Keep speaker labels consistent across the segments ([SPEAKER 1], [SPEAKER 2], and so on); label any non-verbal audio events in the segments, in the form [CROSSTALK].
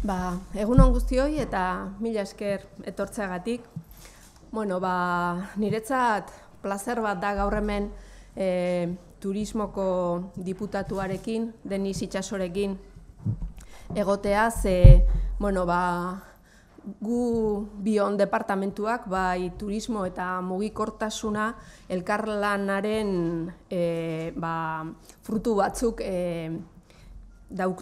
[SPEAKER 1] Ba, egun on guztioi eta mila esker etortzeagatik. Bueno, ba, niretzat plazer bat da gaur hemen e, turismoko diputatuarekin, deniz Itxasorekin egotea ze, bueno, ba, gu bion departamentuak bai turismo eta mugikortasuna elkarlanaren e, ba, frutu batzuk e,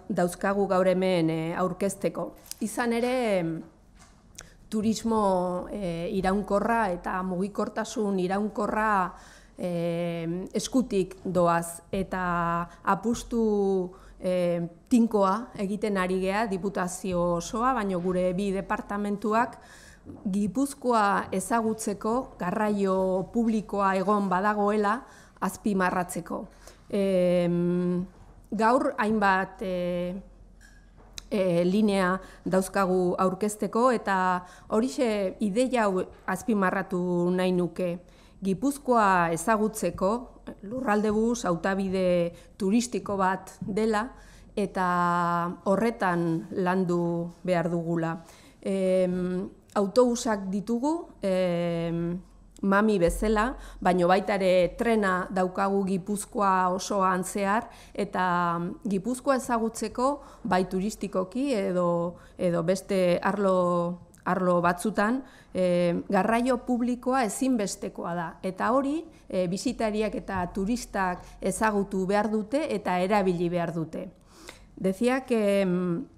[SPEAKER 1] dauzkagu gaur hemen eh, aurkezteko izan ere turismo eh, iraunkorra eta mugikortasun iraunkorra eh, eskutik doaz eta apustu tinkoa egiten ari gea diputazio osoa baino gure bi departamentuak Gipuzkoa ezagutzeko garraio publikoa egon badagoela azpimarratzeko gaur hainbat e, e, linea dauzkagu aurkezteko eta horixe ideia hau azpimarratu nahi nuke. Gipuzkoa ezagutzeko lurralde hautabide turistiko bat dela eta horretan landu behar dugula. E, autobusak ditugu, e, mami bezala, baino baita ere trena daukagu Gipuzkoa osoan zehar eta mm, Gipuzkoa ezagutzeko bai turistikoki edo edo beste arlo arlo batzutan eh, garraio publikoa ezinbestekoa da eta hori e, eh, bizitariak eta turistak ezagutu behar dute eta erabili behar dute. Decía que mm,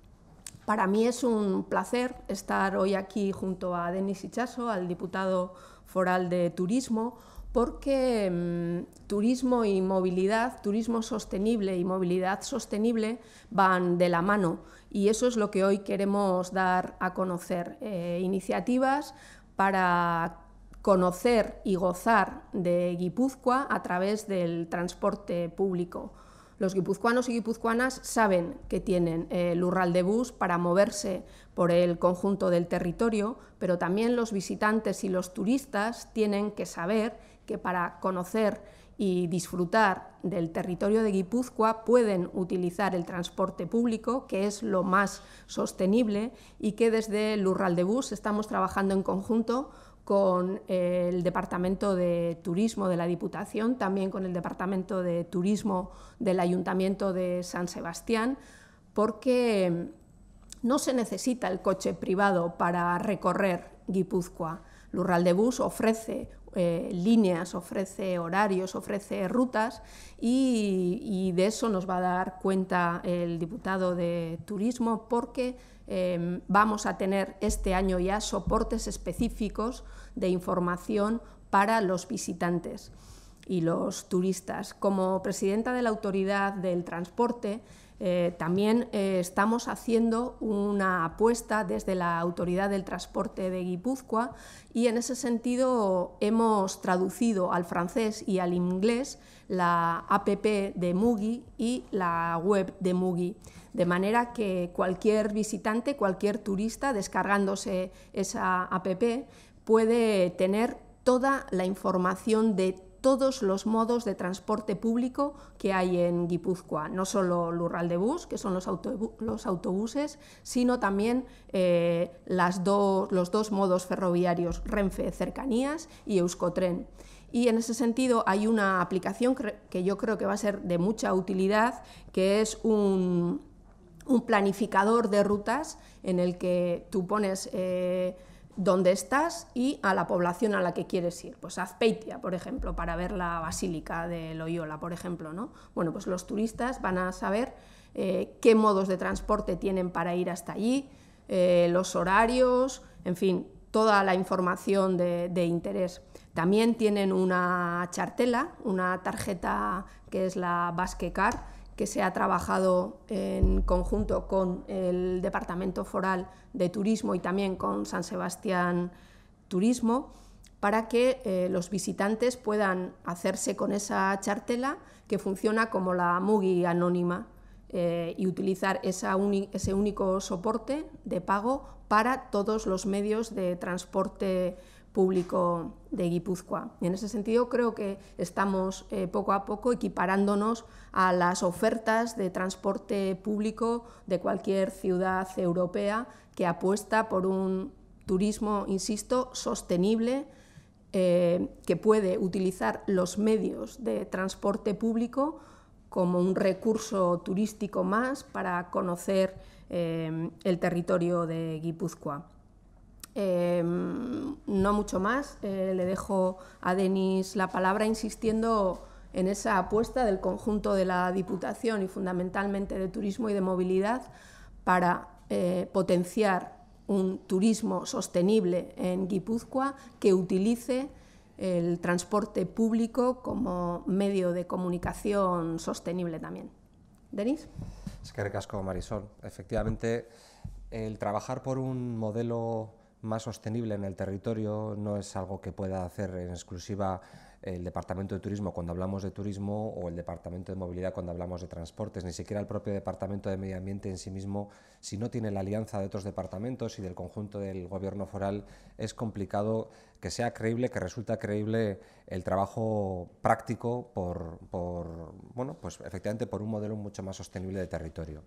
[SPEAKER 1] para mi es un placer estar hoy aquí junto a Denis Itxaso, al diputado Foral de Turismo, porque mm, turismo y movilidad, turismo sostenible y movilidad sostenible van de la mano y eso es lo que hoy queremos dar a conocer. Eh, iniciativas para conocer y gozar de Guipúzcoa a través del transporte público. Los guipuzcoanos y guipuzcoanas saben que tienen eh, el bus para moverse por el conjunto del territorio, pero también los visitantes y los turistas tienen que saber que para conocer y disfrutar del territorio de Guipúzcoa pueden utilizar el transporte público, que es lo más sostenible y que desde el bus estamos trabajando en conjunto con el Departamento de Turismo de la Diputación, también con el Departamento de Turismo del Ayuntamiento de San Sebastián, porque mm, no se necesita el coche privado para recorrer Guipúzcoa. Lurraldebus ofrece eh, líneas, ofrece horarios, ofrece rutas y, y de eso nos va a dar cuenta el diputado de Turismo porque Em, vamos a tener este año ya soportes específicos de información para los visitantes y los turistas. Como presidenta de la Autoridad del Transporte, eh, también eh, estamos haciendo una apuesta desde la Autoridad del Transporte de Guipúzcoa y en ese sentido hemos traducido al francés y al inglés la APP de Mugi y la web de Mugi. De manera que cualquier visitante, cualquier turista descargándose esa APP puede tener toda la información de todos los modos de transporte público que hay en Guipúzcoa, no solo el que son los, autobuses, sino también eh, los dos modos ferroviarios Renfe Cercanías y Euskotren. Y en ese sentido hay una aplicación que yo creo que va a ser de mucha utilidad, que es un, planificador de rutas en el que tú pones... Eh, dónde estás y a la población a la que quieres ir. Pues a Azpeitia, por ejemplo, para ver la Basílica de Loyola, por ejemplo. ¿no? Bueno, pues los turistas van a saber eh, qué modos de transporte tienen para ir hasta allí, eh, los horarios, en fin, toda la información de, interés. También tienen una chartela, una tarjeta que es la Basque Card que se ha trabajado en conjunto con el Departamento Foral de Turismo y también con San Sebastián Turismo para que eh, los visitantes puedan hacerse con esa chartela que funciona como la MUGI anónima eh, y utilizar ese único soporte de pago para todos los medios de transporte público de Guipúzcoa. en ese sentido creo que estamos eh, poco a poco equiparándonos a las ofertas de transporte público de cualquier ciudad europea que apuesta por un turismo, insisto, sostenible, eh, que puede utilizar los medios de transporte público como un recurso turístico más para conocer eh, el territorio de Guipúzcoa. Em, no mucho más, eh, le dejo a Denis la palabra insistiendo en esa apuesta del conjunto de la Diputación y fundamentalmente de turismo y de movilidad para eh, potenciar un turismo sostenible en Guipúzcoa que utilice el transporte público como medio de comunicación sostenible también. Denis.
[SPEAKER 2] Es que recasco, Marisol. Efectivamente, el trabajar por un modelo más sostenible en el territorio, no es algo que pueda hacer en exclusiva el Departamento de Turismo cuando hablamos de turismo o el Departamento de Movilidad cuando hablamos de transportes, ni siquiera el propio Departamento de Medio Ambiente en sí mismo, si no tiene la alianza de otros departamentos y del conjunto del Gobierno foral, es complicado que sea creíble, que resulta creíble el trabajo práctico por, por bueno, pues efectivamente por un modelo mucho más sostenible de territorio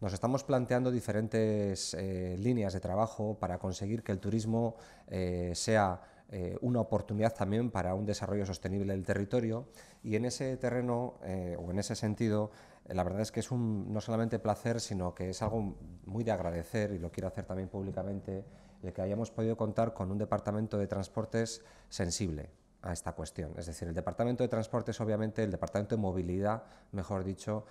[SPEAKER 2] nos estamos planteando diferentes eh, líneas de trabajo para conseguir que el turismo eh, sea eh, una oportunidad también para un desarrollo sostenible del territorio y en ese terreno o en ese sentido la verdad es que es un, no solamente placer sino que es algo muy de agradecer y lo quiero hacer también públicamente el que hayamos podido contar con un departamento de transportes sensible esta cuestión. Es decir, el Departamento de Transportes, obviamente, el Departamento de Movilidad, mejor dicho,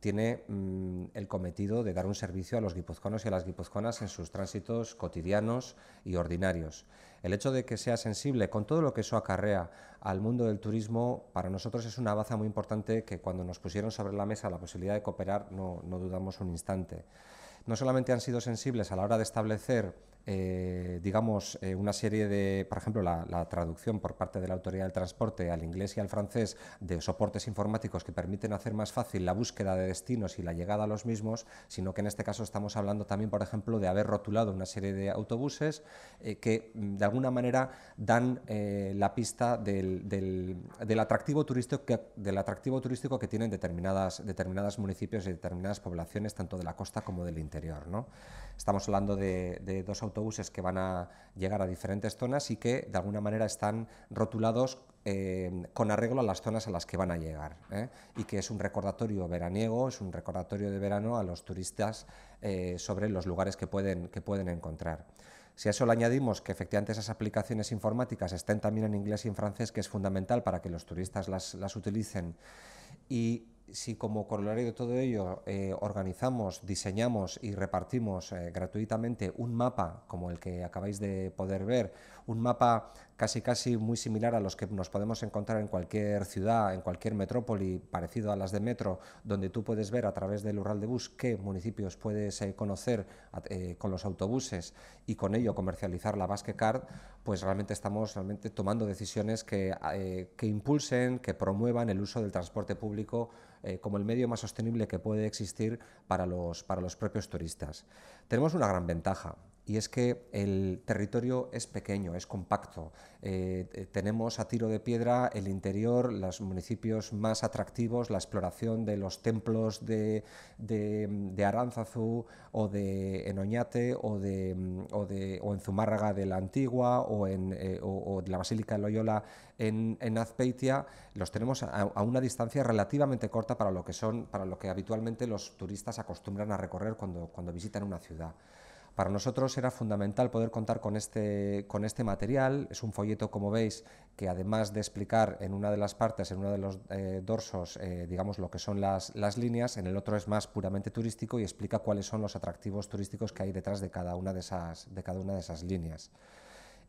[SPEAKER 2] tiene mm, el cometido de dar un servicio a los guipuzconos y a las guipuzconas en sus tránsitos cotidianos y ordinarios. El hecho de que sea sensible con todo lo que eso acarrea al mundo del turismo, para nosotros es una baza muy importante que cuando nos pusieron sobre la mesa la posibilidad de cooperar no, no dudamos un instante. No solamente han sido sensibles a la hora de establecer eh, digamos, eh, una serie de, por ejemplo, la, traducción por parte de la Autoridad del Transporte al inglés y al francés de soportes informáticos que permiten hacer más fácil la búsqueda de destinos y la llegada a los mismos, sino que en este caso estamos hablando también, por ejemplo, de haber rotulado una serie de autobuses eh, que mm, de alguna manera dan la pista del, del, del, atractivo turístico que, del atractivo turístico que tienen determinadas, determinados municipios y determinadas poblaciones, tanto de la costa como del interior. ¿no? Estamos hablando de, de dos autobuses autobuses que van a llegar a diferentes zonas y que de alguna manera están rotulados eh, con arreglo a las zonas a las que van a llegar. ¿eh? Y que es un recordatorio veraniego, es un recordatorio de verano a los turistas eh, sobre los lugares que pueden, que pueden encontrar. Si a eso le añadimos que efectivamente esas aplicaciones informáticas estén también en inglés y en francés, que es fundamental para que los turistas las, las utilicen, y si como corolario de todo ello eh, organizamos, diseñamos y repartimos eh, gratuitamente un mapa como el que acabáis de poder ver, un mapa casi casi muy similar a los que nos podemos encontrar en cualquier ciudad, en cualquier metrópoli, parecido a las de metro, donde tú puedes ver a través del Ural de Bus qué municipios puedes eh, conocer eh, con los autobuses y con ello comercializar la Basque card, pues realmente estamos realmente tomando decisiones que, eh, que impulsen, que promuevan el uso del transporte público como el medio más sostenible que puede existir para los, para los propios turistas. Tenemos una gran ventaja, y es que el territorio es pequeño, es compacto. Eh, eh, tenemos a tiro de piedra el interior, los municipios más atractivos, la exploración de los templos de, de, o de en Oñate o, de, o, en Zumárraga de la Antigua o, en, eh, de la Basílica de Loyola en, Azpeitia, los tenemos a, a, una distancia relativamente corta para lo que son, para lo que habitualmente los turistas acostumbran a recorrer cuando, cuando visitan una ciudad. Para nosotros era fundamental poder contar con este, con este material. Es un folleto, como veis, que además de explicar en una de las partes, en uno de los eh, dorsos, eh, digamos, lo que son las, líneas, en el otro es más puramente turístico y explica cuáles son los atractivos turísticos que hay detrás de cada una de esas, de cada una de esas líneas.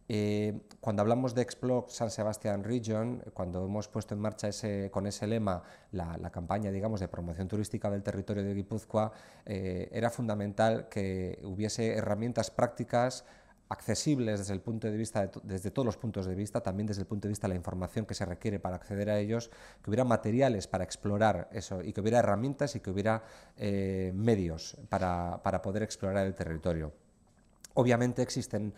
[SPEAKER 2] Eh, cuando hablamos de Explore San Sebastián Region, cuando hemos puesto en marcha ese, con ese lema la, campaña digamos, de promoción turística del territorio de Guipúzcoa, eh, era fundamental que hubiese herramientas prácticas accesibles desde el punto de vista desde todos los puntos de vista, también desde el punto de vista de la información que se requiere para acceder a ellos, que hubiera materiales para explorar eso y que hubiera herramientas y que hubiera eh, medios para poder explorar el territorio. Obviamente existen,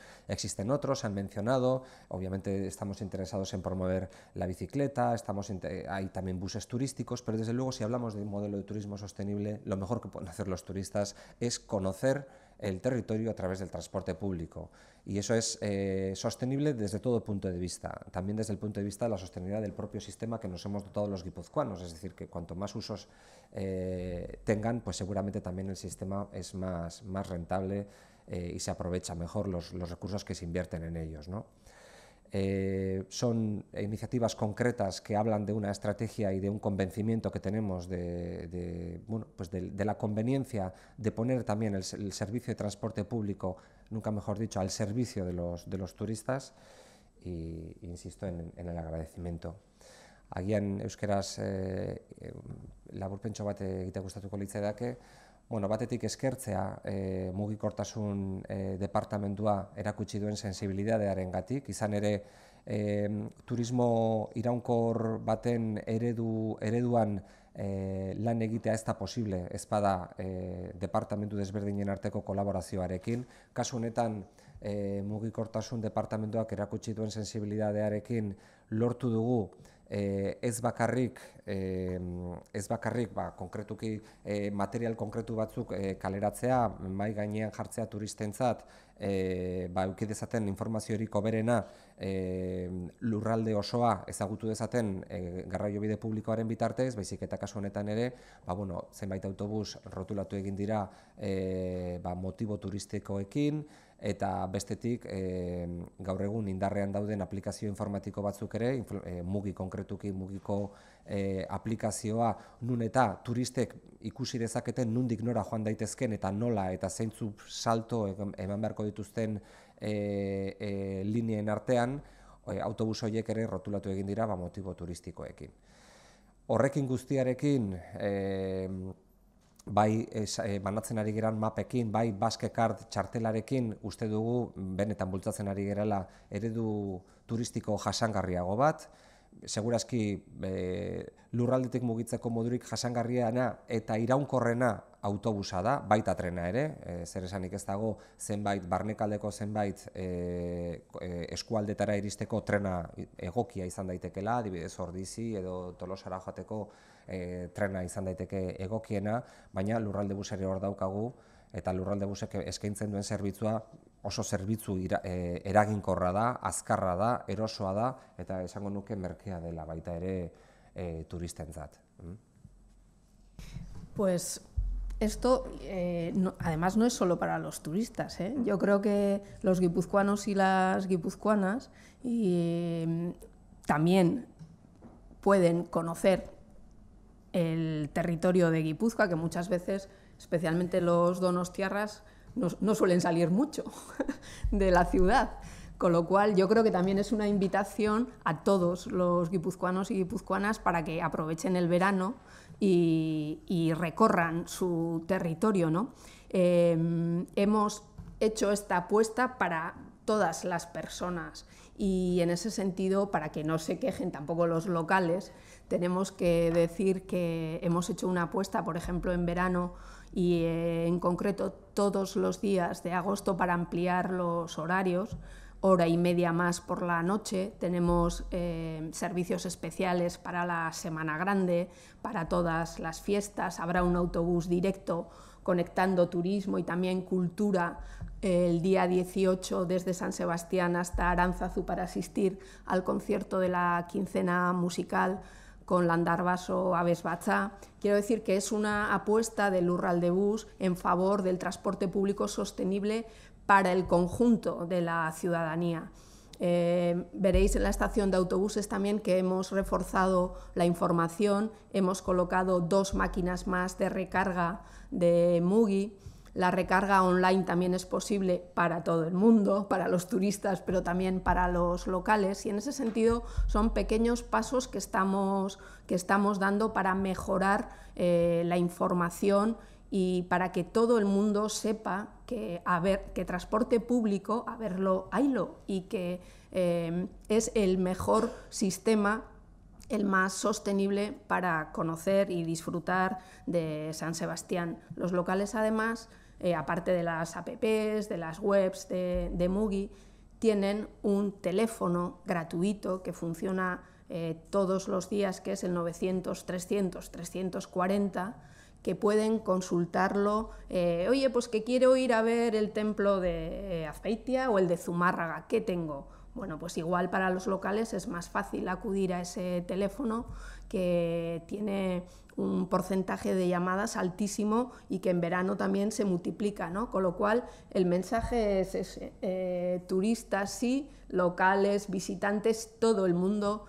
[SPEAKER 2] otros, se han mencionado, obviamente estamos interesados en promover la bicicleta, estamos hay también buses turísticos, pero desde luego si hablamos de un modelo de turismo sostenible, lo mejor que pueden hacer los turistas es conocer el territorio a través del transporte público. Y eso es eh, sostenible desde todo punto de vista, también desde el punto de vista de la sostenibilidad del propio sistema que nos hemos dotado los guipuzcoanos, es decir, que cuanto más usos eh, tengan, pues seguramente también el sistema es más rentable eh, y se aprovecha mejor los, los, recursos que se invierten en ellos. ¿no? Eh, son iniciativas concretas que hablan de una estrategia y de un convencimiento que tenemos de, de, bueno, pues de, la conveniencia de poner también el, servicio de transporte público, nunca mejor dicho, al servicio de los, los turistas y insisto en, en el agradecimiento. Agian euskeraz y te gusta tu egite de que bueno, batetik eskertzea e, mugikortasun e, eh, departamentua erakutsi duen sensibilidadearen gatik, izan ere e, turismo iraunkor baten eredu, ereduan e, lan egitea ez da posible, ez bada e, departamentu desberdinen arteko kolaborazioarekin, kasu honetan e, mugikortasun departamentuak erakutsi duen sensibilidadearekin lortu dugu Eh, ez bakarrik ez bakarrik ba, konkretuki eh, material konkretu batzuk eh, kaleratzea mai gainean jartzea turistentzat e, ba eduki dezaten informaziorik hoberena lurralde osoa ezagutu dezaten e, garraiobide publikoaren bitartez baizik eta kasu honetan ere ba, bueno, zenbait autobus rotulatu egin dira e, ba, motibo turistikoekin, eta bestetik e, gaur egun indarrean dauden aplikazio informatiko batzuk ere, e, mugi konkretuki mugiko e, aplikazioa, nun eta turistek ikusi dezaketen nundik nora joan daitezken eta nola eta zeintzu salto eman beharko dituzten e, eh, e, linien artean, autobusoiek autobus ere rotulatu egin dira ba, motibo turistikoekin. Horrekin guztiarekin, e, bai eh, eh, banatzen ari geran mapekin, bai baske kart txartelarekin, uste dugu mm, benetan bultzatzen ari gerala eredu turistiko jasangarriago bat, seguraski e, lurraldetik mugitzeko modurik jasangarriana eta iraunkorrena autobusa da, baita trena ere, e, zer esanik ez dago zenbait barnekaldeko zenbait eh, eskualdetara iristeko trena egokia izan daitekela, adibidez ordizi edo tolosara joateko trena izan daiteke egokiena, baina lurralde busere hor daukagu eta lurralde busek eskaintzen duen zerbitzua oso zerbitzu ira, e, eraginkorra da, azkarra da, erosoa da, eta esango nuke merkea dela baita ere eh, mm?
[SPEAKER 1] Pues esto, eh, además, no es solo para los turistas. Mm. Yo creo que los guipuzcoanos y las guipuzcoanas y, mm, también pueden conocer el territorio de Guipuzcoa... que muchas veces, especialmente los donostiarras, no, suelen salir mucho [LAUGHS] de la ciudad. Con lo cual, yo creo que también es una invitación a todos los guipuzcoanos y guipuzcoanas para que aprovechen el verano y, recorran su territorio. ¿no? Em, hemos hecho esta apuesta para todas las personas y en ese sentido, para que no se quejen tampoco los locales, tenemos que decir que hemos hecho una apuesta, por ejemplo, en verano y eh, en concreto todos los días de agosto para ampliar los horarios, hora y media más por la noche, tenemos eh, servicios especiales para la Semana Grande, para todas las fiestas, habrá un autobús directo conectando turismo y también cultura eh, el día 18 desde San Sebastián hasta Aranzazu para asistir al concierto de la quincena musical con Landarvaso Aves Bachá. Quiero decir que es una apuesta del Urral de Bus en favor del transporte público sostenible para el conjunto de la ciudadanía. Eh, veréis en la estación de autobuses también que hemos reforzado la información, hemos colocado dos máquinas más de recarga de Mugi. La recarga online también es posible para todo el mundo, para los turistas, pero también para los locales. Y en ese sentido son pequeños pasos que estamos, que estamos dando para mejorar eh, la información y para que todo el mundo sepa que, transporte público, a verlo, haylo, y que eh, es el mejor sistema, el más sostenible para conocer y disfrutar de San Sebastián. Los locales, además, eh, aparte de las apps, de las webs de, Mugi, tienen un teléfono gratuito que funciona eh, todos los días, que es el 900 300 340 que pueden consultarlo. Eh, Oye, pues que quiero ir a ver el templo de eh, Afeitia o el de Zumárraga, ¿qué tengo? Bueno, pues igual para los locales es más fácil acudir a ese teléfono que tiene un porcentaje de llamadas altísimo y que en verano también se multiplica, ¿no? Con lo cual el mensaje es, eh, turistas sí, locales, visitantes, todo el mundo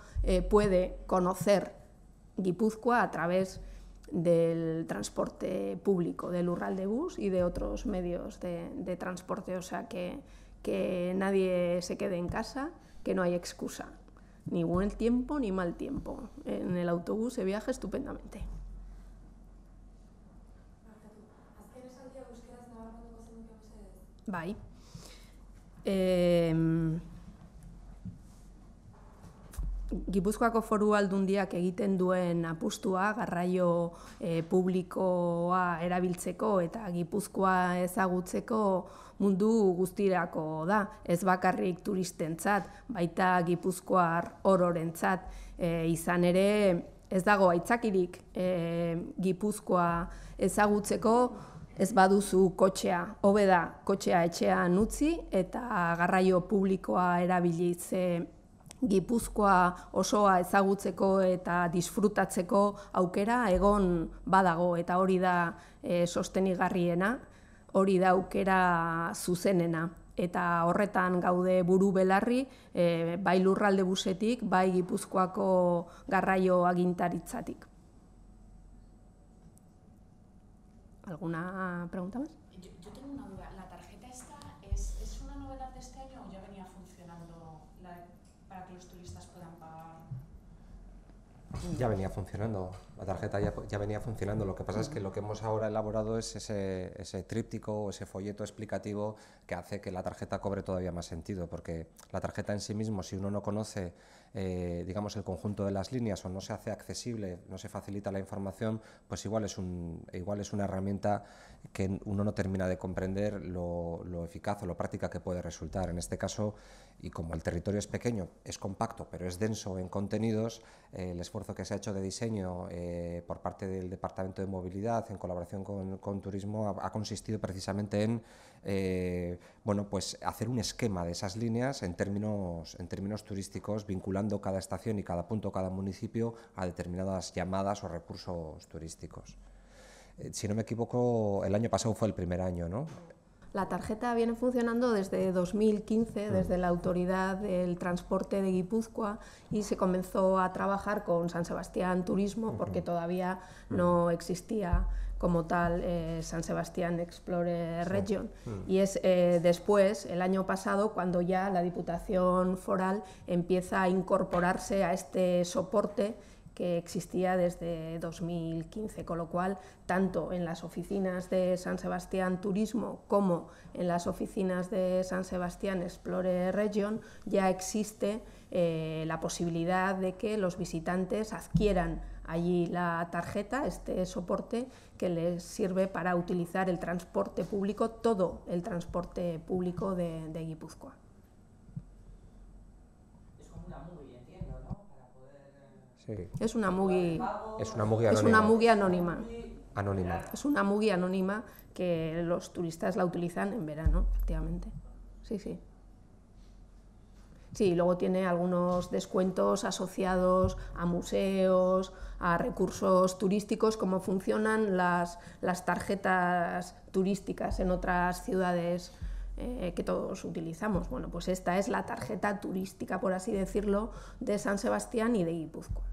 [SPEAKER 1] puede conocer Guipúzcoa a través del transporte público, del Urral de Bus y de otros medios de, transporte. O sea, que, nadie se quede en casa, que no hay excusa, ni buen tiempo ni mal tiempo. En el autobús se viaja estupendamente. Bye. Em, Gipuzkoako foru aldundiak egiten duen apustua, garraio eh, publikoa erabiltzeko eta Gipuzkoa ezagutzeko mundu guztirako da, ez bakarrik turistentzat, baita Gipuzkoar ororentzat, e, izan ere ez dago aitzakirik eh, Gipuzkoa ezagutzeko, ez baduzu kotxea, hobe da kotxea etxean nutzi eta garraio publikoa erabiltze Gipuzkoa osoa ezagutzeko eta disfrutatzeko aukera egon badago eta hori da e, sostenigarriena, hori da aukera zuzenena. Eta horretan gaude buru belarri, e, bai lurralde busetik, bai Gipuzkoako garraio agintaritzatik. Alguna pregunta? Bat?
[SPEAKER 2] Ya venía funcionando, la tarjeta ya, venía funcionando. Lo que pasa es que lo que hemos ahora elaborado es ese, ese tríptico o ese folleto explicativo que hace que la tarjeta cobre todavía más sentido, porque la tarjeta en sí mismo, si uno no conoce eh, digamos, el conjunto de las líneas o no se hace accesible, no se facilita la información, pues igual es, un, igual es una herramienta que uno no termina de comprender lo, eficaz o lo práctica que puede resultar. En este caso, y como el territorio es pequeño, es compacto, pero es denso en contenidos, eh, el esfuerzo que se ha hecho de diseño eh, por parte del Departamento de Movilidad en colaboración con, Turismo ha consistido precisamente en eh, bueno, pues hacer un esquema de esas líneas en términos, en términos turísticos, vinculando cada estación y cada punto, cada municipio a determinadas llamadas o recursos turísticos. Eh, si no me equivoco, el año pasado fue el primer año, ¿no?
[SPEAKER 1] La tarjeta viene funcionando desde 2015, mm. desde la Autoridad del Transporte de Guipúzcoa, y se comenzó a trabajar con San Sebastián Turismo porque todavía mm. no existía como tal eh, San Sebastián Explore Region. Mm. Y es eh, después, el año pasado, cuando ya la Diputación Foral empieza a incorporarse a este soporte que existía desde 2015, con lo cual tanto en las oficinas de San Sebastián Turismo como en las oficinas de San Sebastián Explore Region ya existe eh, la posibilidad de que los visitantes adquieran allí la tarjeta, este soporte que les sirve para utilizar el transporte público, todo el transporte público de, Guipúzcoa. Es como una MUGI, entiendo, ¿no? Eh, es una MUGI, es una anónima. Es una MUGI anónima. anónima. Es una MUGI anónima que los turistas la utilizan en verano, efectivamente. Sí, sí. Sí, luego tiene algunos descuentos asociados a museos, a recursos turísticos, cómo funcionan las, tarjetas turísticas en otras ciudades eh, que todos utilizamos. Bueno, pues esta es la tarjeta turística, por así decirlo, de San Sebastián y de Guipúzcoa.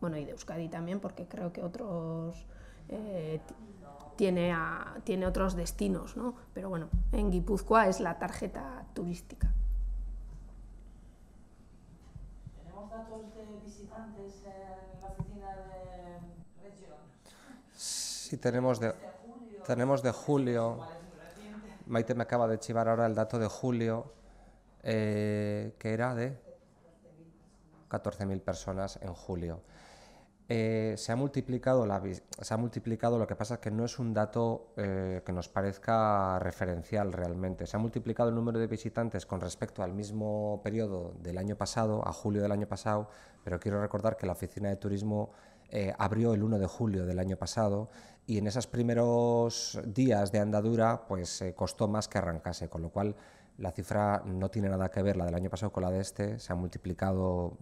[SPEAKER 1] Bueno, y de Euskadi también, porque creo que otros... Eh, tiene, tiene otros destinos, ¿no? Pero bueno, en Guipúzcoa es la tarjeta turística.
[SPEAKER 2] Sí, tenemos de, tenemos de julio. Maite me acaba de chivar ahora el dato de julio, eh, que era de 14.000 personas en julio. Eh, se, ha multiplicado la, se ha multiplicado, lo que pasa es que no es un dato eh, que nos parezca referencial realmente. Se ha multiplicado el número de visitantes con respecto al mismo periodo del año pasado, a julio del año pasado, pero quiero recordar que la Oficina de Turismo abrió el 1 de julio del año pasado y en esos primeros días de andadura pues eh, costó más que arrancase, con lo cual la cifra no tiene nada que ver la del año pasado con la de este, se ha multiplicado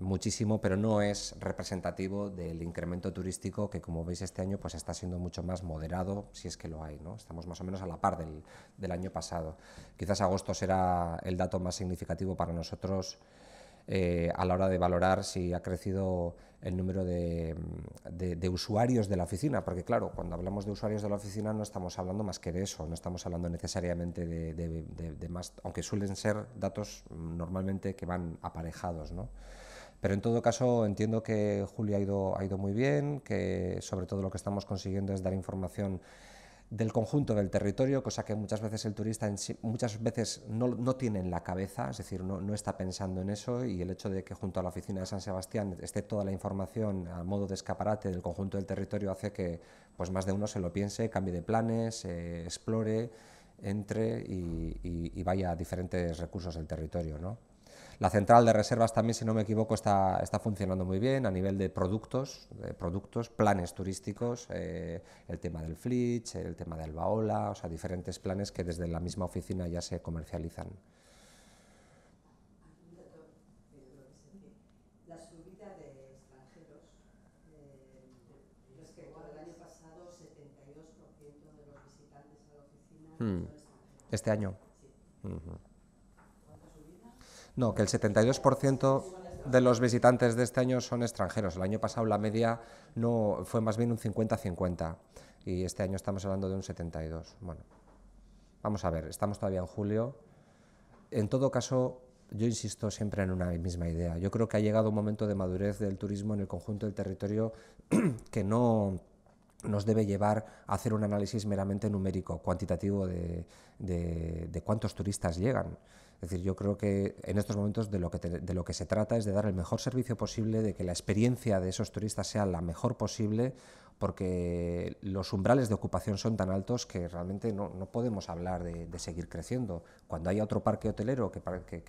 [SPEAKER 2] mm, muchísimo, pero no es representativo del incremento turístico que como veis este año pues está siendo mucho más moderado, si es que lo hay, ¿no? Estamos más o menos a la par del, del año pasado. Quizás agosto será el dato más significativo para nosotros eh, a la hora de valorar si ha crecido el número mm, de, usuarios de la oficina, porque claro, cuando hablamos de usuarios de la oficina no estamos hablando más que de eso, no estamos hablando necesariamente de, más, aunque suelen ser datos mm, normalmente que van aparejados, ¿no? Pero en todo caso entiendo que Julia ha ido, ha ido muy bien, que sobre todo lo que estamos consiguiendo es dar información del conjunto del territorio, cosa que muchas veces el turista en muchas veces no, no, tiene en la cabeza, es decir, no, no, está pensando en eso y el hecho de que junto a la oficina de San Sebastián esté toda la información a modo de escaparate del conjunto del territorio hace que pues más de uno se lo piense, cambie de planes, eh, explore, entre y, y, vaya a diferentes recursos del territorio, ¿no? La central de reservas también, si no me equivoco, está, está funcionando muy bien a nivel de productos, de productos planes turísticos, eh, el tema del Flitch, el tema del Baola, o sea, diferentes planes que desde la misma oficina ya se comercializan.
[SPEAKER 1] La de
[SPEAKER 2] extranjeros, Este año. Sí. No, que el 72% de los visitantes de este año son extranjeros. El año pasado la media no fue más bien un 50-50 y este año estamos hablando de un 72. Bueno, vamos a ver, estamos todavía en julio. En todo caso, yo insisto siempre en una misma idea. Yo creo que ha llegado un momento de madurez del turismo en el conjunto del territorio [CLEARS THROAT] que no nos debe llevar a hacer un análisis meramente numérico, cuantitativo de, de cuántos turistas llegan es decir, yo creo que en estos momentos de lo que, se trata es de dar el mejor servicio posible, de que la experiencia de esos turistas sea la mejor posible, porque los umbrales de ocupación son tan altos que realmente no, podemos hablar de, seguir creciendo. Cuando haya otro parque hotelero que,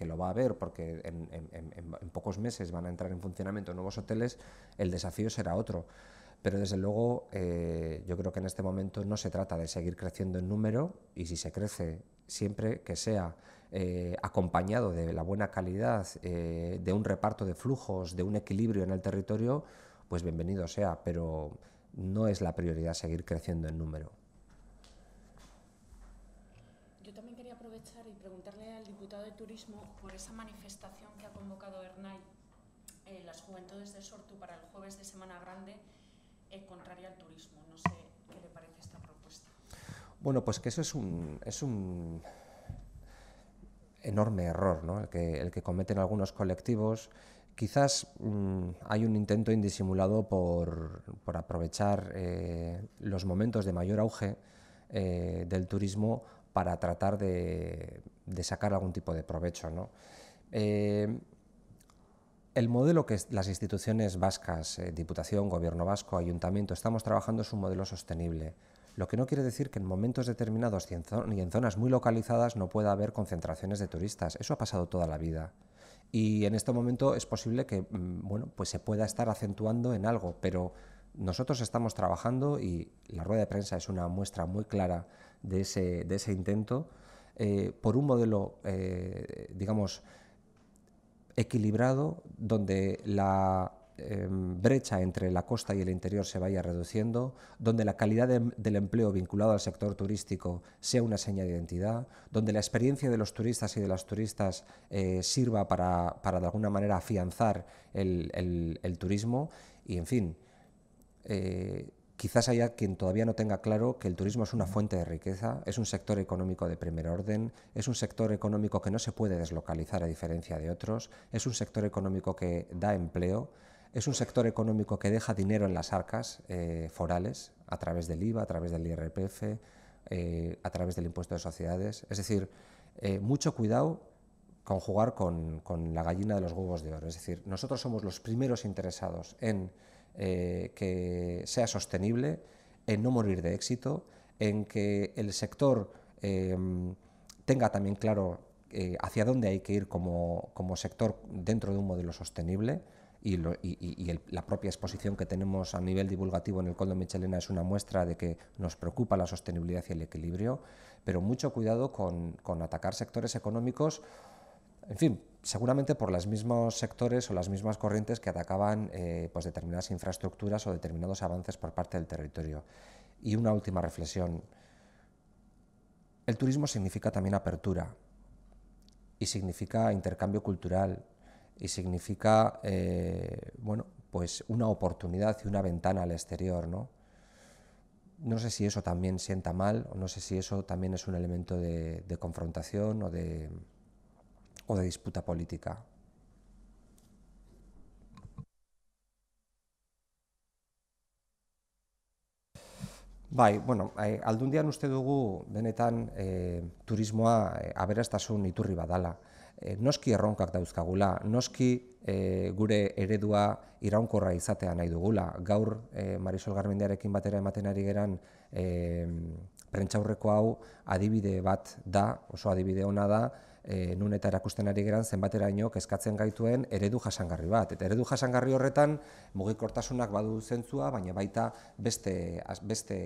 [SPEAKER 2] lo va a haber, porque en, pocos meses van a entrar en funcionamiento nuevos hoteles, el desafío será otro pero desde luego eh, yo creo que en este momento no se trata de seguir creciendo en número y si se crece siempre que sea eh, acompañado de la buena calidad, eh, de un reparto de flujos, de un equilibrio en el territorio, pues bienvenido sea, pero no es la prioridad seguir creciendo en número.
[SPEAKER 1] Yo también quería aprovechar y preguntarle al diputado de Turismo por esa manifestación que ha convocado Ernai, eh, las Juventudes de Sortu, para el jueves de Semana Grande, contraria al turismo. No sé qué le parece esta propuesta.
[SPEAKER 2] Bueno, pues que eso es un, es un enorme error el, que, cometen algunos colectivos. Quizás mm, hay un intento indisimulado por, aprovechar eh, los momentos de mayor auge eh, del turismo para tratar de, sacar algún tipo de provecho. Eh, el modelo que las instituciones vascas, Diputación, Gobierno vasco, Ayuntamiento, estamos trabajando es un modelo sostenible lo que no quiere decir que en momentos determinados y en, zonas muy localizadas no pueda haber concentraciones de turistas. Eso ha pasado toda la vida y en este momento es posible que mm, bueno, pues se pueda estar acentuando en algo, pero nosotros estamos trabajando y la rueda de prensa es una muestra muy clara de ese, de ese intento eh, por un modelo, eh, digamos, equilibrado donde la Em, brecha entre la costa y el interior se vaya reduciendo, donde la calidad em, del empleo vinculado al sector turístico sea una seña de identidad, donde la experiencia de los turistas y de las turistas eh, sirva para, para, de alguna manera afianzar el, el, turismo y, en fin, eh, quizás haya quien todavía no tenga claro que el turismo es una fuente de riqueza, es un sector económico de primer orden, es un sector económico que no se puede deslocalizar a diferencia de otros, es un sector económico que da empleo. Es un sector económico que deja dinero en las arcas eh, forales a través del IVA, a través del IRPF, eh, a través del impuesto de sociedades. Es decir, eh, mucho cuidado con jugar con, la gallina de los huevos de oro. Es decir, nosotros somos los primeros interesados en que sea sostenible, en no morir de éxito, en que el sector tenga también claro hacia dónde hay que ir como sector dentro de un modelo sostenible y, la propia exposición que tenemos a nivel divulgativo en el Coldo Michelena es una muestra de que nos preocupa la sostenibilidad y el equilibrio, pero mucho cuidado con, atacar sectores económicos, en fin, seguramente por los mismos sectores o las mismas corrientes que atacaban eh, pues determinadas infraestructuras o determinados avances por parte del territorio. Y una última reflexión. El turismo significa también apertura y significa intercambio cultural, y significa eh, bueno, pues una oportunidad y una ventana al exterior. ¿no? no sé si eso también sienta mal o no sé si eso también es un elemento de, confrontación o de, o de disputa política. Bai, bueno, ¿usted eh, aldundian uste dugu benetan e, turismoa e, aberastasun iturri badala. Eh, noski erronkak dauzkagula, noski e, gure eredua iraunkorra izatea nahi dugula. Gaur eh, Marisol Garmendiarekin batera ematen ari geran e, prentxaurreko hau adibide bat da, oso adibide ona da, e, nun eta erakusten ari geran zenbateraino kezkatzen gaituen eredu jasangarri bat. Eta eredu jasangarri horretan mugikortasunak badu zentzua, baina baita beste, beste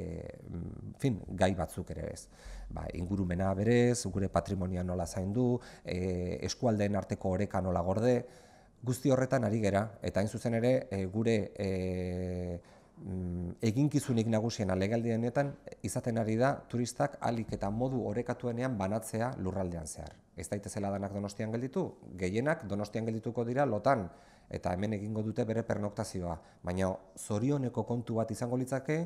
[SPEAKER 2] mm, fin, gai batzuk ere ez. Ba, ingurumena berez, gure patrimonia nola zain du, e, eskualdeen arteko oreka nola gorde, guzti horretan ari gera, eta hain zuzen ere e, gure e, mm, eginkizunik nagusien alegaldienetan izaten ari da turistak alik eta modu orekatuenean banatzea lurraldean zehar ez daitezela danak donostian gelditu, gehienak donostian geldituko dira lotan, eta hemen egingo dute bere pernoktazioa. Baina zorioneko kontu bat izango litzake,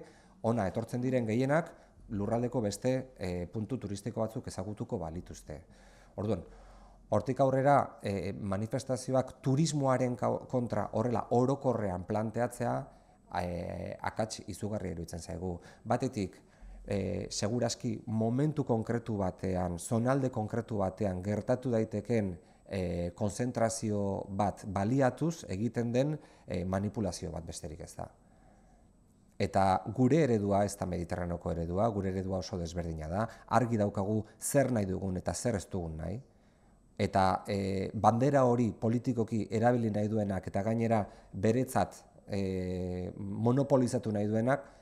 [SPEAKER 2] ona etortzen diren gehienak lurraldeko beste eh, puntu turistiko batzuk ezagutuko balituzte. Orduan, hortik aurrera eh, manifestazioak turismoaren kontra horrela orokorrean planteatzea, E, izugarri eruditzen zaigu. Batetik, e, segurazki momentu konkretu batean, zonalde konkretu batean gertatu daiteken e, konzentrazio bat baliatuz egiten den e, manipulazio bat besterik ez da. Eta gure eredua ez da mediterranoko eredua, gure eredua oso desberdina da, argi daukagu zer nahi dugun eta zer ez dugun nahi, eta e, bandera hori politikoki erabili nahi duenak eta gainera beretzat e, monopolizatu nahi duenak,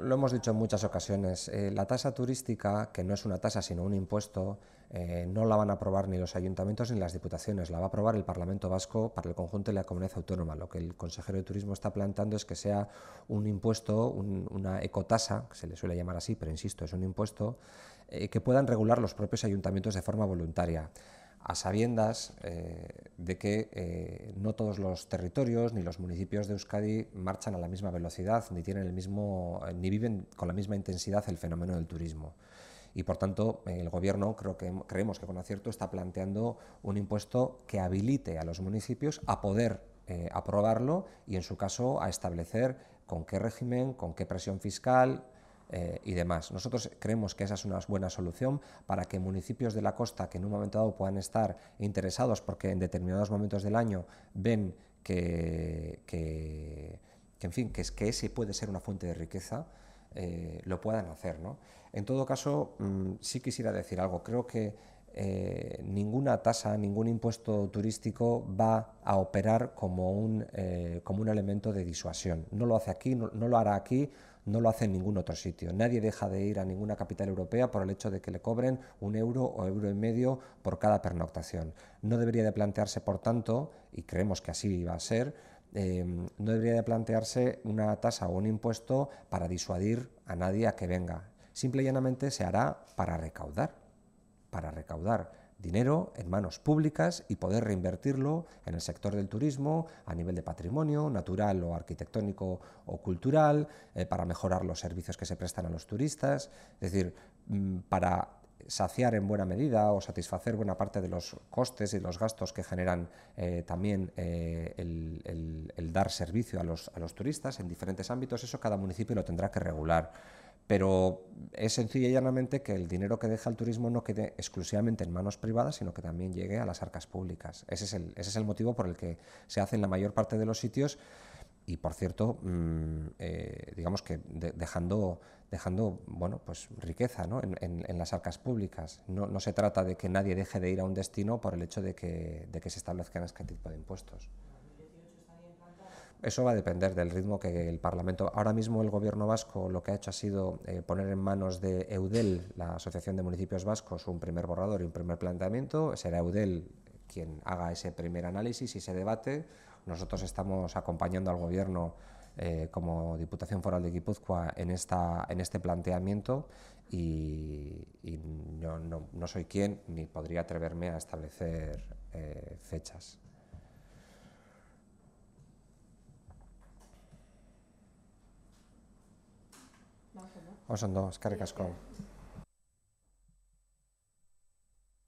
[SPEAKER 2] lo hemos dicho en muchas ocasiones, eh, la tasa turística, que no es una tasa sino un impuesto, eh, no la van a aprobar ni los ayuntamientos ni las diputaciones, la va a aprobar el Parlamento Vasco para el conjunto de la comunidad autónoma. Lo que el consejero de Turismo está planteando es que sea un impuesto, una ecotasa, que se le suele llamar así, pero insisto, es un impuesto, eh, que puedan regular los propios ayuntamientos de forma voluntaria a sabiendas eh, de que eh, no todos los territorios ni los municipios de Euskadi marchan a la misma velocidad, ni tienen el mismo, eh, ni viven con la misma intensidad el fenómeno del turismo. Y por tanto, el Gobierno creo que, creemos que con acierto está planteando un impuesto que habilite a los municipios a poder aprobarlo y, en su caso, a establecer con qué régimen, con qué presión fiscal, eh, y demás. Nosotros creemos que esa es una buena solución para que municipios de la costa que en un momento dado puedan estar interesados porque en determinados momentos del año ven que, en fin, que, es, que ese puede ser una fuente de riqueza, eh, lo puedan hacer. ¿no? En todo caso, mm, sí quisiera decir algo. Creo que eh, ninguna tasa, ningún impuesto turístico va a operar como un, como un elemento de disuasión. No lo hace aquí, no, lo hará aquí, no lo hace en ningún otro sitio. Nadie deja de ir a ninguna capital europea por el hecho de que le cobren un euro o euro y medio por cada pernoctación. No debería de plantearse, por tanto, y creemos que así iba a ser, em, no debería de plantearse una tasa o un impuesto para disuadir a nadie a que venga. Simple y llanamente se hará para recaudar, para recaudar dinero en manos públicas y poder reinvertirlo en el sector del turismo a nivel de patrimonio natural o arquitectónico o cultural, eh, para mejorar los servicios que se prestan a los turistas, es decir, mm, para saciar en buena medida o satisfacer buena parte de los costes y los gastos que generan eh, también eh, el, el, dar servicio a los, a los turistas en diferentes ámbitos, eso cada municipio lo tendrá que regular pero es sencillo y llanamente que el dinero que deja el turismo no quede exclusivamente en manos privadas, sino que también llegue a las arcas públicas. Ese es el, motivo por el que se hace en la mayor parte de los sitios y por cierto, mm, eh, digamos que dejando, pues riqueza en, las arcas públicas. No, se trata de que nadie deje de ir a un destino por el hecho de que se establezcan este tipo de impuestos. Eso va a depender del ritmo que el Parlamento. Ahora mismo el Gobierno vasco lo que ha hecho ha sido eh, poner en manos de EUDEL, la Asociación de Municipios Vascos, un primer borrador y un primer planteamiento. Será EUDEL quien haga ese primer análisis y ese debate. Nosotros estamos acompañando al Gobierno eh, como Diputación Foral de Guipúzcoa en, esta, en este planteamiento y, y no, soy quien ni podría atreverme a establecer eh, fechas. Osondo, eskarrik asko.